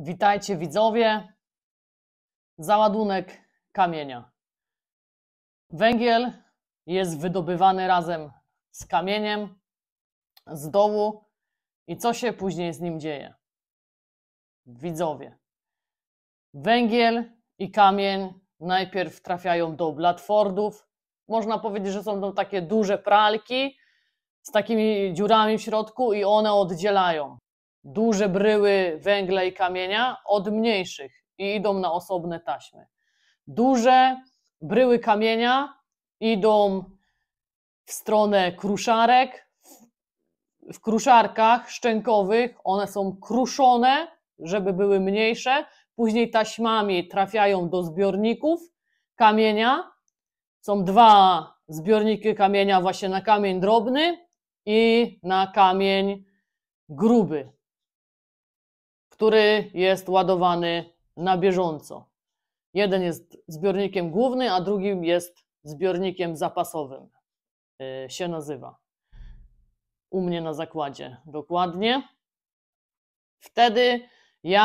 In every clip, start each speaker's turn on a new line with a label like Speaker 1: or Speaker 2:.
Speaker 1: Witajcie widzowie. Załadunek kamienia. Węgiel jest wydobywany razem z kamieniem z dołu i co się później z nim dzieje? Widzowie. Węgiel i kamień najpierw trafiają do Blatfordów. Można powiedzieć, że są to takie duże pralki z takimi dziurami w środku i one oddzielają duże bryły węgla i kamienia od mniejszych i idą na osobne taśmy. Duże bryły kamienia idą w stronę kruszarek. W kruszarkach szczękowych one są kruszone, żeby były mniejsze. Później taśmami trafiają do zbiorników kamienia. Są dwa zbiorniki kamienia, właśnie na kamień drobny i na kamień gruby który jest ładowany na bieżąco. Jeden jest zbiornikiem głównym, a drugim jest zbiornikiem zapasowym. Y, się nazywa. U mnie na zakładzie dokładnie. Wtedy ja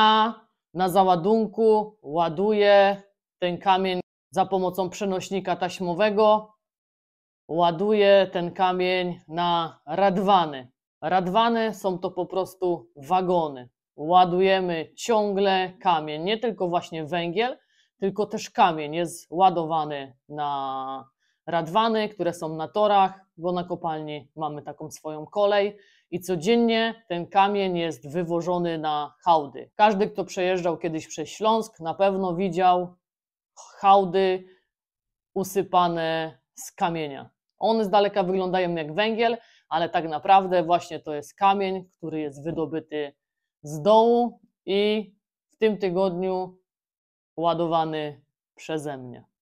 Speaker 1: na załadunku ładuję ten kamień za pomocą przenośnika taśmowego. Ładuję ten kamień na radwany. Radwany są to po prostu wagony ładujemy ciągle kamień, nie tylko właśnie węgiel, tylko też kamień jest ładowany na radwany, które są na torach, bo na kopalni mamy taką swoją kolej i codziennie ten kamień jest wywożony na hałdy. Każdy, kto przejeżdżał kiedyś przez Śląsk, na pewno widział hałdy usypane z kamienia. One z daleka wyglądają jak węgiel, ale tak naprawdę właśnie to jest kamień, który jest wydobyty z dołu i w tym tygodniu ładowany przeze mnie.